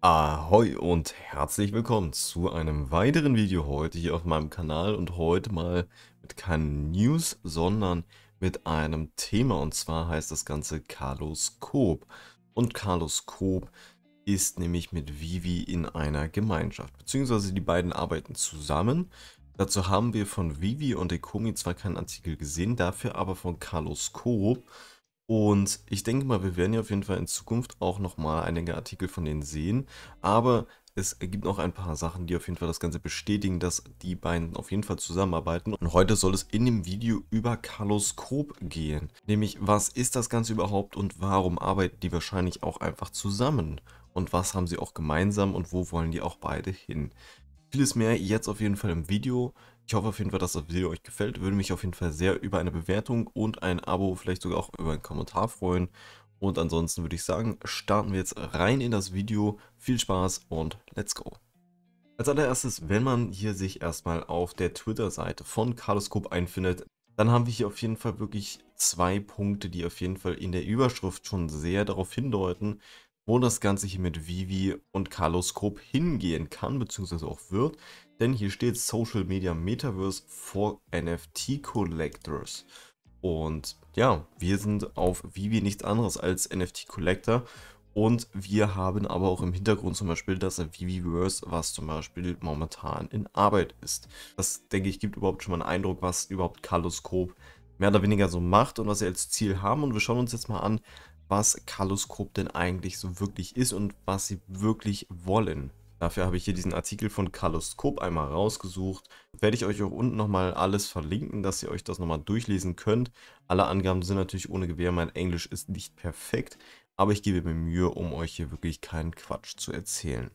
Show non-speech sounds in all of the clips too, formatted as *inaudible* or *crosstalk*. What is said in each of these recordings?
Ahoi und herzlich willkommen zu einem weiteren Video heute hier auf meinem Kanal und heute mal mit keinen News, sondern mit einem Thema und zwar heißt das Ganze Kaloskop. Und Kaloskop ist nämlich mit Vivi in einer Gemeinschaft, beziehungsweise die beiden arbeiten zusammen. Dazu haben wir von Vivi und Ekomi zwar keinen Artikel gesehen, dafür aber von Kaloskop. Kop. Und ich denke mal, wir werden ja auf jeden Fall in Zukunft auch nochmal einige Artikel von denen sehen. Aber es gibt noch ein paar Sachen, die auf jeden Fall das Ganze bestätigen, dass die beiden auf jeden Fall zusammenarbeiten. Und heute soll es in dem Video über Kaloskop gehen. Nämlich, was ist das Ganze überhaupt und warum arbeiten die wahrscheinlich auch einfach zusammen? Und was haben sie auch gemeinsam und wo wollen die auch beide hin? Vieles mehr jetzt auf jeden Fall im Video. Ich hoffe auf jeden Fall, dass das Video euch gefällt. Würde mich auf jeden Fall sehr über eine Bewertung und ein Abo, vielleicht sogar auch über einen Kommentar freuen. Und ansonsten würde ich sagen, starten wir jetzt rein in das Video. Viel Spaß und let's go! Als allererstes, wenn man hier sich erstmal auf der Twitter-Seite von Carloscope einfindet, dann haben wir hier auf jeden Fall wirklich zwei Punkte, die auf jeden Fall in der Überschrift schon sehr darauf hindeuten, wo das Ganze hier mit Vivi und Carloscope hingehen kann, beziehungsweise auch wird. Denn hier steht Social Media Metaverse for NFT Collectors. Und ja, wir sind auf Vivi nichts anderes als NFT Collector. Und wir haben aber auch im Hintergrund zum Beispiel das Viviverse, was zum Beispiel momentan in Arbeit ist. Das, denke ich, gibt überhaupt schon mal einen Eindruck, was überhaupt Carloscope mehr oder weniger so macht und was sie als Ziel haben. Und wir schauen uns jetzt mal an, was Kaluskop denn eigentlich so wirklich ist und was sie wirklich wollen. Dafür habe ich hier diesen Artikel von Kaluskop einmal rausgesucht. Werde ich euch auch unten nochmal alles verlinken, dass ihr euch das nochmal durchlesen könnt. Alle Angaben sind natürlich ohne Gewähr, mein Englisch ist nicht perfekt, aber ich gebe mir Mühe, um euch hier wirklich keinen Quatsch zu erzählen.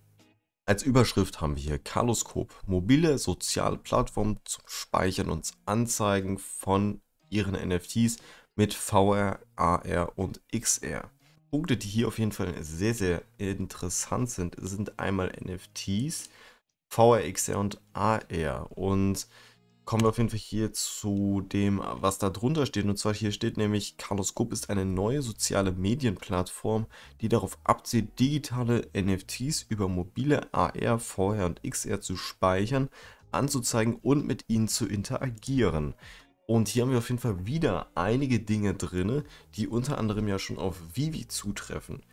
Als Überschrift haben wir hier Kaluskop, mobile Sozialplattform zum Speichern und Anzeigen von ihren NFTs mit VR, AR und XR. Punkte, die hier auf jeden Fall sehr, sehr interessant sind, sind einmal NFTs, VR, XR und AR. Und kommen wir auf jeden Fall hier zu dem, was da drunter steht. Und zwar hier steht nämlich, Carloscope ist eine neue soziale Medienplattform, die darauf abzielt, digitale NFTs über mobile AR, VR und XR zu speichern, anzuzeigen und mit ihnen zu interagieren. Und hier haben wir auf jeden Fall wieder einige Dinge drin, die unter anderem ja schon auf Vivi zutreffen.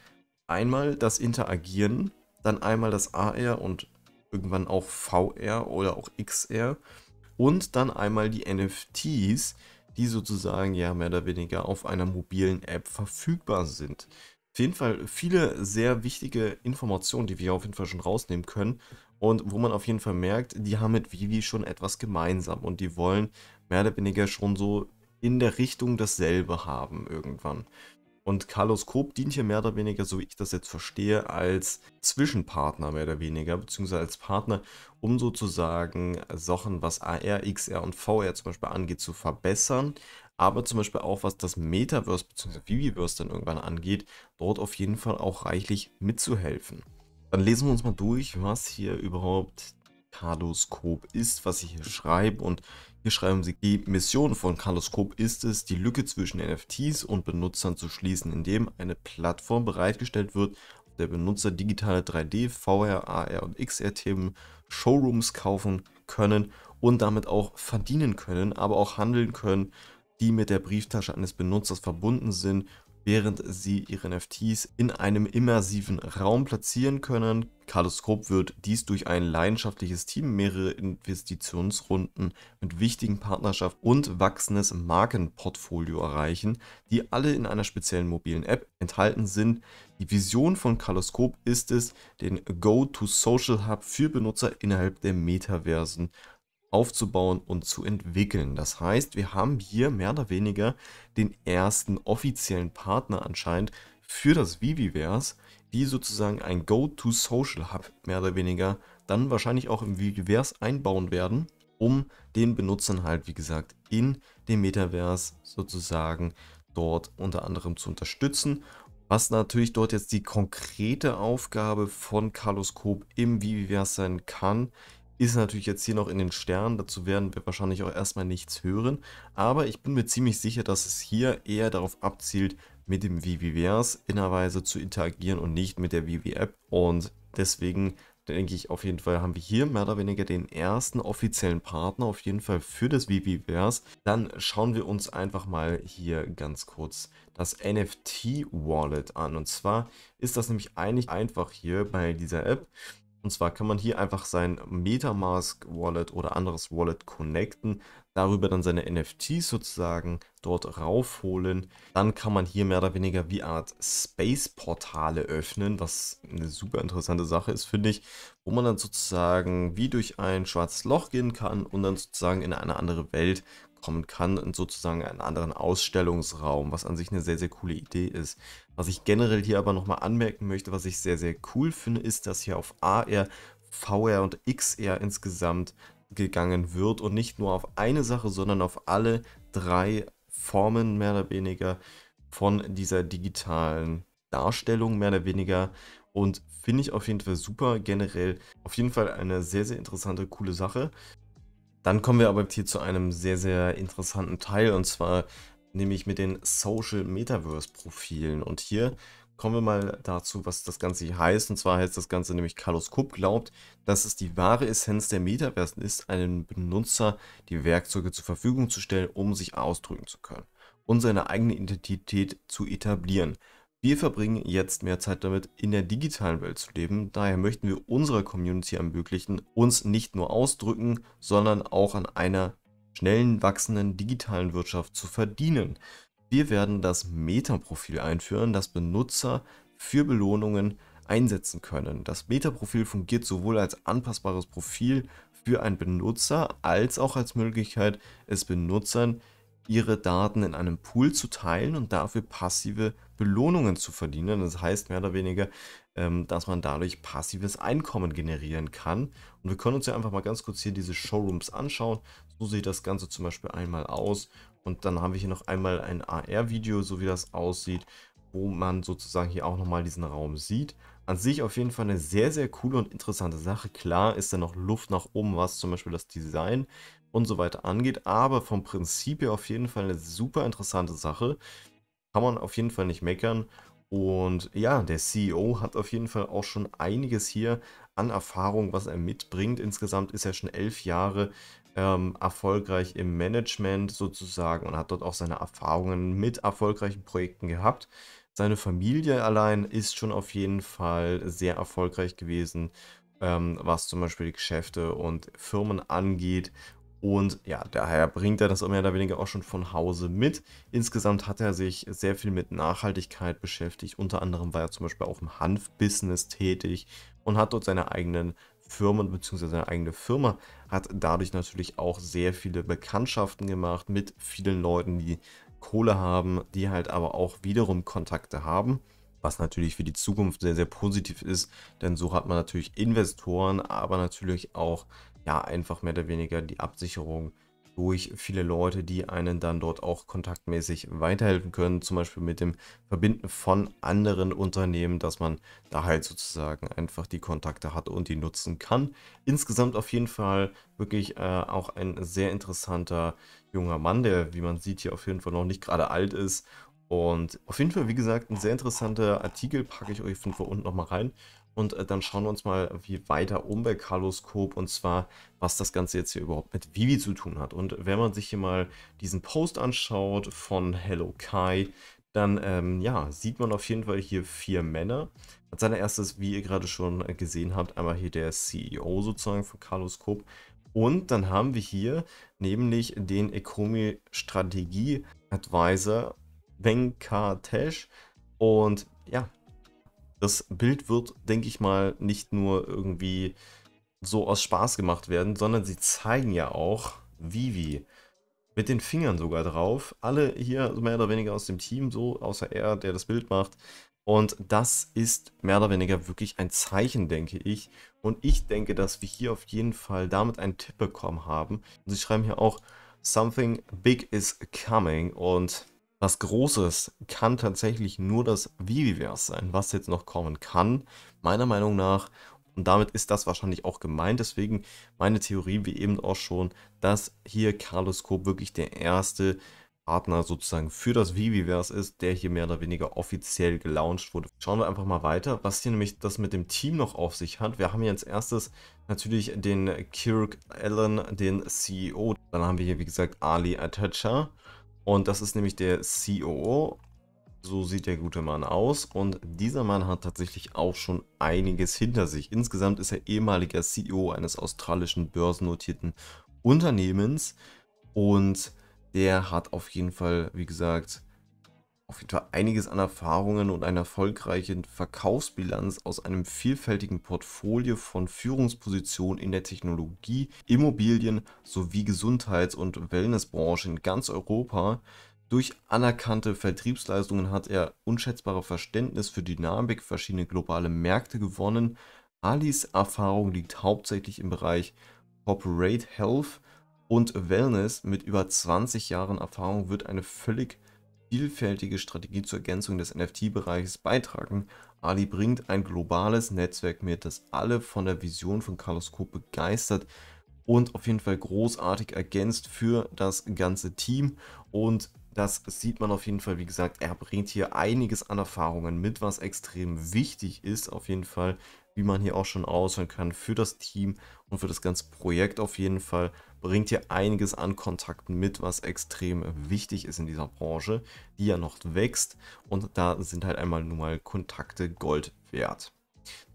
Einmal das Interagieren, dann einmal das AR und irgendwann auch VR oder auch XR und dann einmal die NFTs, die sozusagen ja mehr oder weniger auf einer mobilen App verfügbar sind. Auf jeden Fall viele sehr wichtige Informationen, die wir auf jeden Fall schon rausnehmen können und wo man auf jeden Fall merkt, die haben mit Vivi schon etwas gemeinsam und die wollen mehr oder weniger schon so in der Richtung dasselbe haben irgendwann. Und Kaloskop dient hier mehr oder weniger, so wie ich das jetzt verstehe, als Zwischenpartner mehr oder weniger, beziehungsweise als Partner, um sozusagen Sachen, was AR, XR und VR zum Beispiel angeht, zu verbessern. Aber zum Beispiel auch, was das Metaverse bzw. Viviverse dann irgendwann angeht, dort auf jeden Fall auch reichlich mitzuhelfen. Dann lesen wir uns mal durch, was hier überhaupt Kaloskop ist, was ich hier schreibe und hier schreiben sie, die Mission von Carloscope ist es, die Lücke zwischen NFTs und Benutzern zu schließen, indem eine Plattform bereitgestellt wird, auf der Benutzer digitale 3D, VR, AR und XR-Themen, Showrooms kaufen können und damit auch verdienen können, aber auch handeln können, die mit der Brieftasche eines Benutzers verbunden sind während Sie Ihre NFTs in einem immersiven Raum platzieren können. Kaleidoskop wird dies durch ein leidenschaftliches Team, mehrere Investitionsrunden mit wichtigen Partnerschaften und wachsendes Markenportfolio erreichen, die alle in einer speziellen mobilen App enthalten sind. Die Vision von Kaleidoskop ist es, den Go-to-Social Hub für Benutzer innerhalb der Metaversen aufzubauen und zu entwickeln. Das heißt, wir haben hier mehr oder weniger den ersten offiziellen Partner anscheinend für das Viviverse, die sozusagen ein Go-to-Social-Hub mehr oder weniger dann wahrscheinlich auch im Viviverse einbauen werden, um den Benutzern halt, wie gesagt, in dem Metaverse sozusagen dort unter anderem zu unterstützen was natürlich dort jetzt die konkrete Aufgabe von Carlos Coop im Viviverse sein kann, ist natürlich jetzt hier noch in den Sternen, dazu werden wir wahrscheinlich auch erstmal nichts hören, aber ich bin mir ziemlich sicher, dass es hier eher darauf abzielt, mit dem Viviverse innerweise zu interagieren und nicht mit der Vivi-App und deswegen denke ich auf jeden Fall haben wir hier mehr oder weniger den ersten offiziellen Partner auf jeden Fall für das Viviverse. Dann schauen wir uns einfach mal hier ganz kurz das NFT Wallet an und zwar ist das nämlich eigentlich einfach hier bei dieser App und zwar kann man hier einfach sein Metamask Wallet oder anderes Wallet connecten, darüber dann seine NFTs sozusagen dort raufholen. Dann kann man hier mehr oder weniger wie Art Space-Portale öffnen, was eine super interessante Sache ist, finde ich, wo man dann sozusagen wie durch ein schwarzes Loch gehen kann und dann sozusagen in eine andere Welt kommen kann und sozusagen einen anderen Ausstellungsraum, was an sich eine sehr, sehr coole Idee ist. Was ich generell hier aber nochmal anmerken möchte, was ich sehr, sehr cool finde, ist, dass hier auf AR, VR und XR insgesamt gegangen wird und nicht nur auf eine Sache, sondern auf alle drei Formen mehr oder weniger von dieser digitalen Darstellung mehr oder weniger und finde ich auf jeden Fall super generell. Auf jeden Fall eine sehr, sehr interessante, coole Sache. Dann kommen wir aber hier zu einem sehr, sehr interessanten Teil und zwar nämlich mit den Social Metaverse Profilen. Und hier kommen wir mal dazu, was das Ganze hier heißt. Und zwar heißt das Ganze nämlich, Carlos Kupp glaubt, dass es die wahre Essenz der Metaversen ist, einem Benutzer die Werkzeuge zur Verfügung zu stellen, um sich ausdrücken zu können und seine eigene Identität zu etablieren. Wir verbringen jetzt mehr Zeit damit, in der digitalen Welt zu leben, daher möchten wir unserer Community ermöglichen, uns nicht nur ausdrücken, sondern auch an einer schnellen wachsenden digitalen Wirtschaft zu verdienen. Wir werden das Meta-Profil einführen, das Benutzer für Belohnungen einsetzen können. Das Meta-Profil fungiert sowohl als anpassbares Profil für einen Benutzer als auch als Möglichkeit, es Benutzern zu ihre Daten in einem Pool zu teilen und dafür passive Belohnungen zu verdienen. Das heißt mehr oder weniger, ähm, dass man dadurch passives Einkommen generieren kann. Und wir können uns ja einfach mal ganz kurz hier diese Showrooms anschauen. So sieht das Ganze zum Beispiel einmal aus. Und dann haben wir hier noch einmal ein AR-Video, so wie das aussieht, wo man sozusagen hier auch nochmal diesen Raum sieht. An sich auf jeden Fall eine sehr, sehr coole und interessante Sache. Klar ist da noch Luft nach oben, was zum Beispiel das Design und so weiter angeht. Aber vom Prinzip her auf jeden Fall eine super interessante Sache. Kann man auf jeden Fall nicht meckern. Und ja, der CEO hat auf jeden Fall auch schon einiges hier an Erfahrung, was er mitbringt. Insgesamt ist er schon elf Jahre ähm, erfolgreich im Management sozusagen und hat dort auch seine Erfahrungen mit erfolgreichen Projekten gehabt. Seine Familie allein ist schon auf jeden Fall sehr erfolgreich gewesen, ähm, was zum Beispiel die Geschäfte und Firmen angeht. Und ja, daher bringt er das mehr oder weniger auch schon von Hause mit. Insgesamt hat er sich sehr viel mit Nachhaltigkeit beschäftigt. Unter anderem war er zum Beispiel auch im Hanf-Business tätig und hat dort seine eigenen Firmen bzw. seine eigene Firma hat dadurch natürlich auch sehr viele Bekanntschaften gemacht mit vielen Leuten, die Kohle haben, die halt aber auch wiederum Kontakte haben was natürlich für die Zukunft sehr, sehr positiv ist, denn so hat man natürlich Investoren, aber natürlich auch ja einfach mehr oder weniger die Absicherung durch viele Leute, die einen dann dort auch kontaktmäßig weiterhelfen können, zum Beispiel mit dem Verbinden von anderen Unternehmen, dass man da halt sozusagen einfach die Kontakte hat und die nutzen kann. Insgesamt auf jeden Fall wirklich äh, auch ein sehr interessanter junger Mann, der, wie man sieht, hier auf jeden Fall noch nicht gerade alt ist. Und auf jeden Fall, wie gesagt, ein sehr interessanter Artikel, packe ich euch von vor unten nochmal rein. Und äh, dann schauen wir uns mal wie weiter um bei Carloskop und zwar, was das Ganze jetzt hier überhaupt mit Vivi zu tun hat. Und wenn man sich hier mal diesen Post anschaut von Hello Kai, dann ähm, ja, sieht man auf jeden Fall hier vier Männer. Als allererstes, wie ihr gerade schon gesehen habt, einmal hier der CEO sozusagen von Carloskop. Und dann haben wir hier nämlich den Ekomi Strategie Advisor Venkatesh. Und ja, das Bild wird, denke ich mal, nicht nur irgendwie so aus Spaß gemacht werden, sondern sie zeigen ja auch Vivi mit den Fingern sogar drauf. Alle hier mehr oder weniger aus dem Team, so außer er, der das Bild macht. Und das ist mehr oder weniger wirklich ein Zeichen, denke ich. Und ich denke, dass wir hier auf jeden Fall damit einen Tipp bekommen haben. Und sie schreiben hier auch, Something big is coming. Und was Großes kann tatsächlich nur das Viviverse sein, was jetzt noch kommen kann, meiner Meinung nach. Und damit ist das wahrscheinlich auch gemeint. Deswegen meine Theorie, wie eben auch schon, dass hier Carloscope wirklich der erste Partner sozusagen für das Viviverse ist, der hier mehr oder weniger offiziell gelauncht wurde. Schauen wir einfach mal weiter, was hier nämlich das mit dem Team noch auf sich hat. Wir haben hier als erstes natürlich den Kirk Allen, den CEO. Dann haben wir hier, wie gesagt, Ali Atacha. Und das ist nämlich der COO. So sieht der gute Mann aus. Und dieser Mann hat tatsächlich auch schon einiges hinter sich. Insgesamt ist er ehemaliger CEO eines australischen börsennotierten Unternehmens. Und der hat auf jeden Fall, wie gesagt, auf jeden Fall einiges an Erfahrungen und einer erfolgreichen Verkaufsbilanz aus einem vielfältigen Portfolio von Führungspositionen in der Technologie, Immobilien sowie Gesundheits- und Wellnessbranche in ganz Europa. Durch anerkannte Vertriebsleistungen hat er unschätzbare Verständnis für Dynamik verschiedener globale Märkte gewonnen. Alis Erfahrung liegt hauptsächlich im Bereich Corporate Health und Wellness. Mit über 20 Jahren Erfahrung wird eine völlig vielfältige Strategie zur Ergänzung des NFT-Bereiches beitragen. Ali bringt ein globales Netzwerk mit, das alle von der Vision von Carlos Coop begeistert und auf jeden Fall großartig ergänzt für das ganze Team. Und das sieht man auf jeden Fall, wie gesagt, er bringt hier einiges an Erfahrungen mit, was extrem wichtig ist, auf jeden Fall wie man hier auch schon raushören kann, für das Team und für das ganze Projekt auf jeden Fall. Bringt hier einiges an Kontakten mit, was extrem wichtig ist in dieser Branche, die ja noch wächst. Und da sind halt einmal nur mal Kontakte Gold wert.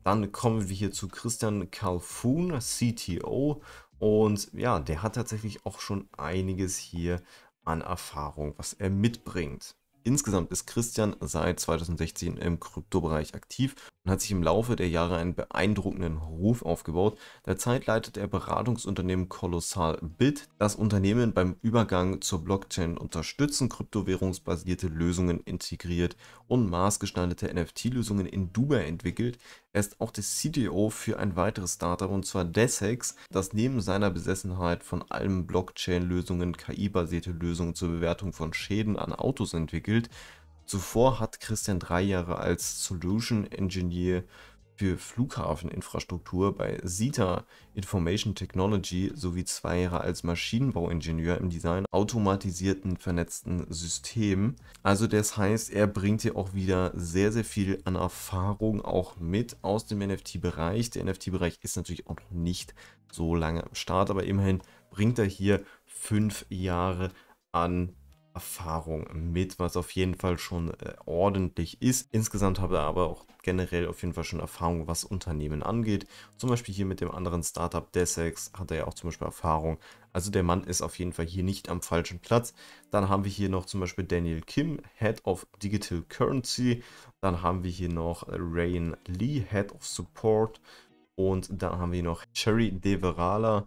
Dann kommen wir hier zu Christian Calhoun, CTO. Und ja, der hat tatsächlich auch schon einiges hier an Erfahrung, was er mitbringt. Insgesamt ist Christian seit 2016 im Kryptobereich aktiv und hat sich im Laufe der Jahre einen beeindruckenden Ruf aufgebaut. Derzeit leitet er Beratungsunternehmen Kolossal Bit, das Unternehmen beim Übergang zur Blockchain unterstützen, kryptowährungsbasierte Lösungen integriert und maßgeschneiderte NFT-Lösungen in Dubai entwickelt. Er ist auch der CDO für ein weiteres Startup und zwar Desex, das neben seiner Besessenheit von allen Blockchain-Lösungen KI-basierte Lösungen zur Bewertung von Schäden an Autos entwickelt. Zuvor hat Christian drei Jahre als Solution Engineer für Flughafeninfrastruktur bei SITA Information Technology sowie zwei Jahre als Maschinenbauingenieur im Design automatisierten vernetzten Systemen. Also das heißt, er bringt hier auch wieder sehr, sehr viel an Erfahrung auch mit aus dem NFT-Bereich. Der NFT-Bereich ist natürlich auch noch nicht so lange am Start, aber immerhin bringt er hier fünf Jahre an Erfahrung Erfahrung mit, was auf jeden Fall schon äh, ordentlich ist. Insgesamt habe ich aber auch generell auf jeden Fall schon Erfahrung, was Unternehmen angeht. Zum Beispiel hier mit dem anderen Startup Desex hat er ja auch zum Beispiel Erfahrung. Also der Mann ist auf jeden Fall hier nicht am falschen Platz. Dann haben wir hier noch zum Beispiel Daniel Kim, Head of Digital Currency. Dann haben wir hier noch Rain Lee, Head of Support. Und dann haben wir noch Sherry Deverala.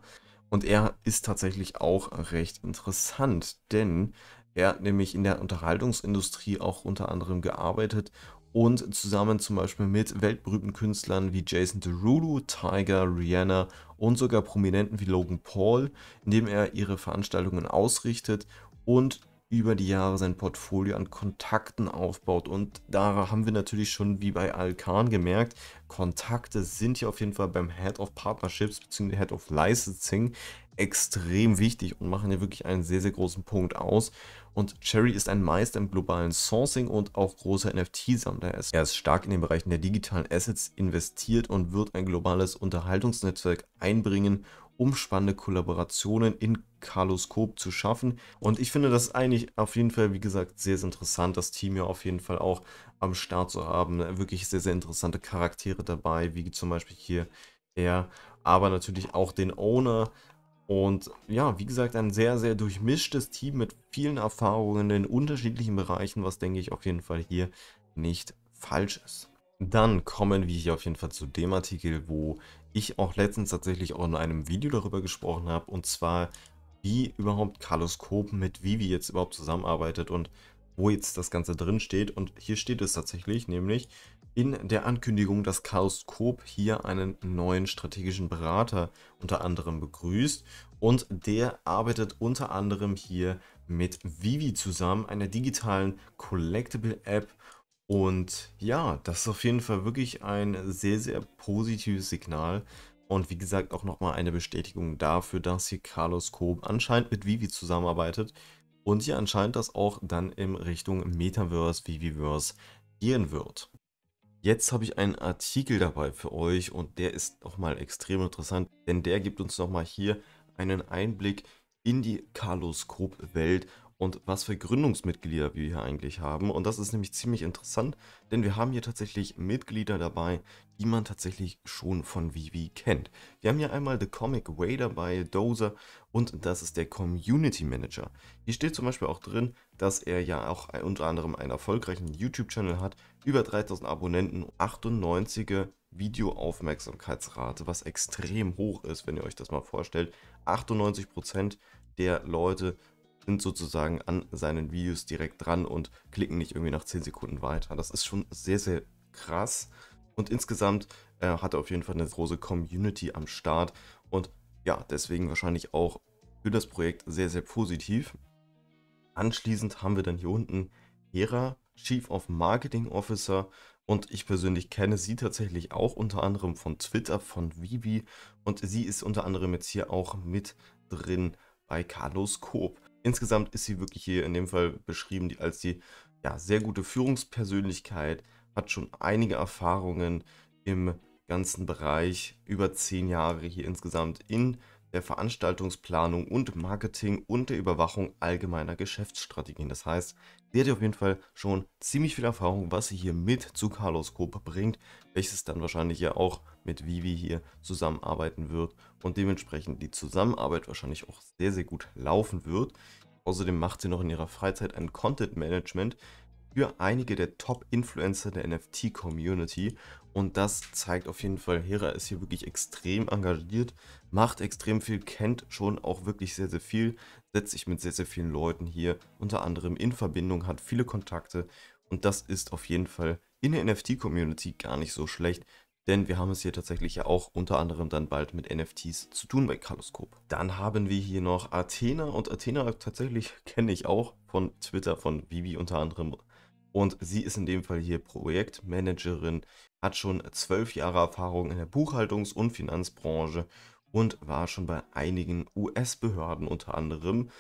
Und er ist tatsächlich auch recht interessant, denn er hat nämlich in der Unterhaltungsindustrie auch unter anderem gearbeitet und zusammen zum Beispiel mit weltberühmten Künstlern wie Jason Derulo, Tiger, Rihanna und sogar Prominenten wie Logan Paul, indem er ihre Veranstaltungen ausrichtet und über die Jahre sein Portfolio an Kontakten aufbaut. Und da haben wir natürlich schon wie bei Alkan gemerkt, Kontakte sind hier auf jeden Fall beim Head of Partnerships bzw. Head of Licensing extrem wichtig und machen hier wirklich einen sehr, sehr großen Punkt aus. Und Cherry ist ein Meister im globalen Sourcing und auch großer NFT-Sammler. Er ist stark in den Bereichen der digitalen Assets investiert und wird ein globales Unterhaltungsnetzwerk einbringen umspannende Kollaborationen in Kaloskop zu schaffen. Und ich finde das eigentlich auf jeden Fall, wie gesagt, sehr, sehr interessant, das Team ja auf jeden Fall auch am Start zu haben. Wirklich sehr, sehr interessante Charaktere dabei, wie zum Beispiel hier er, aber natürlich auch den Owner. Und ja, wie gesagt, ein sehr, sehr durchmischtes Team mit vielen Erfahrungen in unterschiedlichen Bereichen, was denke ich auf jeden Fall hier nicht falsch ist. Dann kommen wir hier auf jeden Fall zu dem Artikel, wo ich auch letztens tatsächlich auch in einem Video darüber gesprochen habe. Und zwar, wie überhaupt Carlos Kopen mit Vivi jetzt überhaupt zusammenarbeitet und wo jetzt das Ganze drin steht. Und hier steht es tatsächlich, nämlich in der Ankündigung, dass Carlos Koop hier einen neuen strategischen Berater unter anderem begrüßt. Und der arbeitet unter anderem hier mit Vivi zusammen, einer digitalen Collectible App und ja, das ist auf jeden Fall wirklich ein sehr, sehr positives Signal. Und wie gesagt, auch nochmal eine Bestätigung dafür, dass hier Carlos Kob anscheinend mit Vivi zusammenarbeitet und hier anscheinend das auch dann in Richtung Metaverse, Viviverse gehen wird. Jetzt habe ich einen Artikel dabei für euch und der ist nochmal extrem interessant, denn der gibt uns nochmal hier einen Einblick in die Carlos Kob Welt und was für Gründungsmitglieder wir hier eigentlich haben. Und das ist nämlich ziemlich interessant, denn wir haben hier tatsächlich Mitglieder dabei, die man tatsächlich schon von Vivi kennt. Wir haben hier einmal The Comic Way dabei, Dozer und das ist der Community Manager. Hier steht zum Beispiel auch drin, dass er ja auch unter anderem einen erfolgreichen YouTube-Channel hat, über 3000 Abonnenten, 98er Videoaufmerksamkeitsrate, was extrem hoch ist, wenn ihr euch das mal vorstellt. 98% der Leute sind sozusagen an seinen Videos direkt dran und klicken nicht irgendwie nach 10 Sekunden weiter. Das ist schon sehr, sehr krass. Und insgesamt äh, hat er auf jeden Fall eine große Community am Start. Und ja, deswegen wahrscheinlich auch für das Projekt sehr, sehr positiv. Anschließend haben wir dann hier unten Hera, Chief of Marketing Officer. Und ich persönlich kenne sie tatsächlich auch unter anderem von Twitter, von Vivi. Und sie ist unter anderem jetzt hier auch mit drin bei Carlos Koop. Insgesamt ist sie wirklich hier in dem Fall beschrieben die, als die ja, sehr gute Führungspersönlichkeit, hat schon einige Erfahrungen im ganzen Bereich, über zehn Jahre hier insgesamt in der Veranstaltungsplanung und Marketing und der Überwachung allgemeiner Geschäftsstrategien. Das heißt, sie hat auf jeden Fall schon ziemlich viel Erfahrung, was sie hier mit zu Carlos Coop bringt, welches dann wahrscheinlich ja auch mit Vivi hier zusammenarbeiten wird und dementsprechend die Zusammenarbeit wahrscheinlich auch sehr, sehr gut laufen wird. Außerdem macht sie noch in ihrer Freizeit ein Content Management für einige der Top-Influencer der NFT-Community und das zeigt auf jeden Fall, Hera ist hier wirklich extrem engagiert, macht extrem viel, kennt schon auch wirklich sehr, sehr viel, setzt sich mit sehr, sehr vielen Leuten hier unter anderem in Verbindung, hat viele Kontakte und das ist auf jeden Fall in der NFT-Community gar nicht so schlecht, denn wir haben es hier tatsächlich ja auch unter anderem dann bald mit NFTs zu tun bei Kaloskop. Dann haben wir hier noch Athena und Athena tatsächlich *laughs* kenne ich auch von Twitter, von Vivi unter anderem. Und sie ist in dem Fall hier Projektmanagerin, hat schon zwölf Jahre Erfahrung in der Buchhaltungs- und Finanzbranche und war schon bei einigen US-Behörden unter anderem,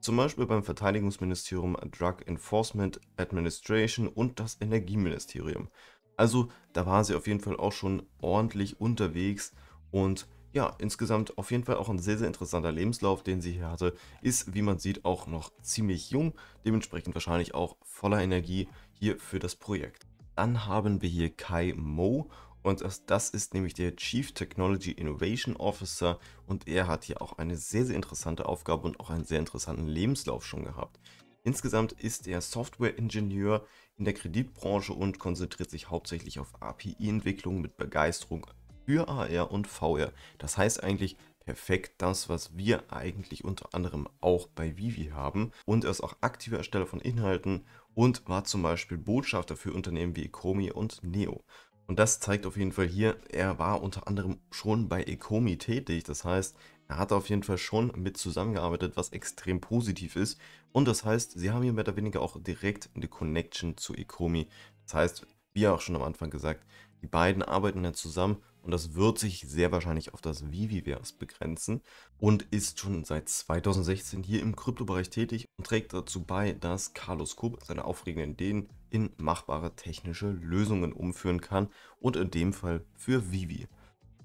zum Beispiel beim Verteidigungsministerium, Drug Enforcement Administration und das Energieministerium. Also da war sie auf jeden Fall auch schon ordentlich unterwegs und ja, insgesamt auf jeden Fall auch ein sehr, sehr interessanter Lebenslauf, den sie hier hatte. Ist, wie man sieht, auch noch ziemlich jung, dementsprechend wahrscheinlich auch voller Energie hier für das Projekt. Dann haben wir hier Kai Mo und das, das, ist nämlich der Chief Technology Innovation Officer und er hat hier auch eine sehr, sehr interessante Aufgabe und auch einen sehr interessanten Lebenslauf schon gehabt. Insgesamt ist er Softwareingenieur in der Kreditbranche und konzentriert sich hauptsächlich auf API-Entwicklung mit Begeisterung für AR und VR. Das heißt eigentlich perfekt das, was wir eigentlich unter anderem auch bei Vivi haben. Und er ist auch aktiver Ersteller von Inhalten und war zum Beispiel Botschafter für Unternehmen wie Ecomi und Neo. Und das zeigt auf jeden Fall hier, er war unter anderem schon bei Ecomi tätig. Das heißt, er hat auf jeden Fall schon mit zusammengearbeitet, was extrem positiv ist. Und das heißt, sie haben hier mehr oder weniger auch direkt eine Connection zu Ikomi. Das heißt, wie auch schon am Anfang gesagt, die beiden arbeiten dann zusammen und das wird sich sehr wahrscheinlich auf das Viviverse begrenzen und ist schon seit 2016 hier im Kryptobereich tätig und trägt dazu bei, dass Carlos Kub seine aufregenden Ideen in machbare technische Lösungen umführen kann und in dem Fall für Vivi.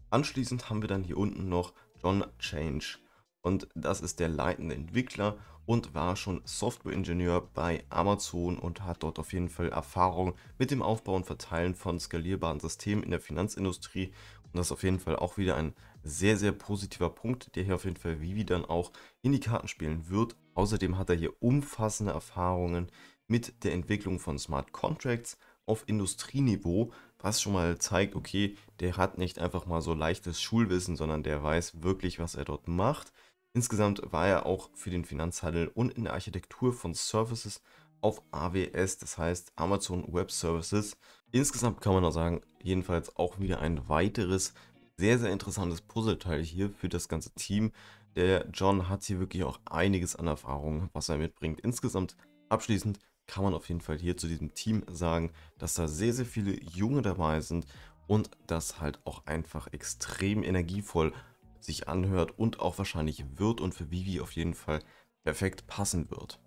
Anschließend haben wir dann hier unten noch John Change und das ist der leitende Entwickler und war schon Software-Ingenieur bei Amazon und hat dort auf jeden Fall Erfahrung mit dem Aufbau und Verteilen von skalierbaren Systemen in der Finanzindustrie. Und das ist auf jeden Fall auch wieder ein sehr, sehr positiver Punkt, der hier auf jeden Fall Vivi dann auch in die Karten spielen wird. Außerdem hat er hier umfassende Erfahrungen mit der Entwicklung von Smart Contracts auf Industrieniveau, was schon mal zeigt, okay, der hat nicht einfach mal so leichtes Schulwissen, sondern der weiß wirklich, was er dort macht. Insgesamt war er auch für den Finanzhandel und in der Architektur von Services auf AWS, das heißt Amazon Web Services. Insgesamt kann man auch sagen, jedenfalls auch wieder ein weiteres sehr, sehr interessantes Puzzleteil hier für das ganze Team. Der John hat hier wirklich auch einiges an Erfahrung, was er mitbringt. Insgesamt abschließend kann man auf jeden Fall hier zu diesem Team sagen, dass da sehr, sehr viele Junge dabei sind und das halt auch einfach extrem energievoll ist sich anhört und auch wahrscheinlich wird und für Vivi auf jeden Fall perfekt passen wird.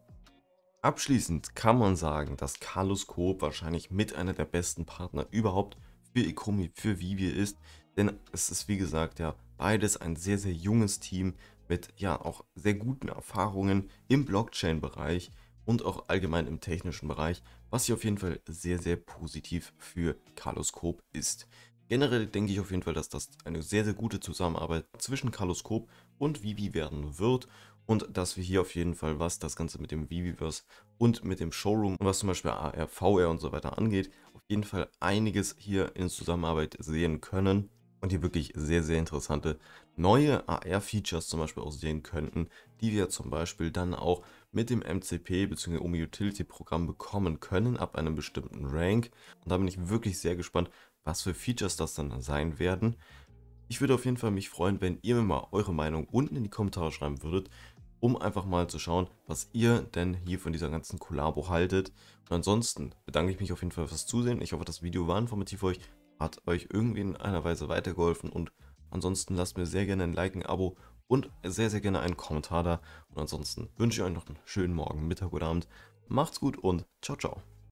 Abschließend kann man sagen, dass Carlos Coop wahrscheinlich mit einer der besten Partner überhaupt für Ikomi, für Vivi ist, denn es ist wie gesagt ja beides ein sehr, sehr junges Team mit ja auch sehr guten Erfahrungen im Blockchain-Bereich und auch allgemein im technischen Bereich, was hier auf jeden Fall sehr, sehr positiv für Carlos Coop ist. Generell denke ich auf jeden Fall, dass das eine sehr, sehr gute Zusammenarbeit zwischen Kaloskop und Vivi werden wird und dass wir hier auf jeden Fall, was das Ganze mit dem Viviverse und mit dem Showroom und was zum Beispiel AR, VR und so weiter angeht, auf jeden Fall einiges hier in Zusammenarbeit sehen können und hier wirklich sehr, sehr interessante neue AR-Features zum Beispiel auch sehen könnten, die wir zum Beispiel dann auch mit dem MCP bzw. OMI Utility Programm bekommen können ab einem bestimmten Rank. Und da bin ich wirklich sehr gespannt, was für Features das dann sein werden. Ich würde auf jeden Fall mich freuen, wenn ihr mir mal eure Meinung unten in die Kommentare schreiben würdet, um einfach mal zu schauen, was ihr denn hier von dieser ganzen Kollabo haltet. Und ansonsten bedanke ich mich auf jeden Fall fürs Zusehen. Ich hoffe, das Video war informativ für euch, hat euch irgendwie in einer Weise weitergeholfen und ansonsten lasst mir sehr gerne ein Like, ein Abo und sehr, sehr gerne einen Kommentar da. Und ansonsten wünsche ich euch noch einen schönen Morgen, Mittag oder Abend. Macht's gut und ciao, ciao.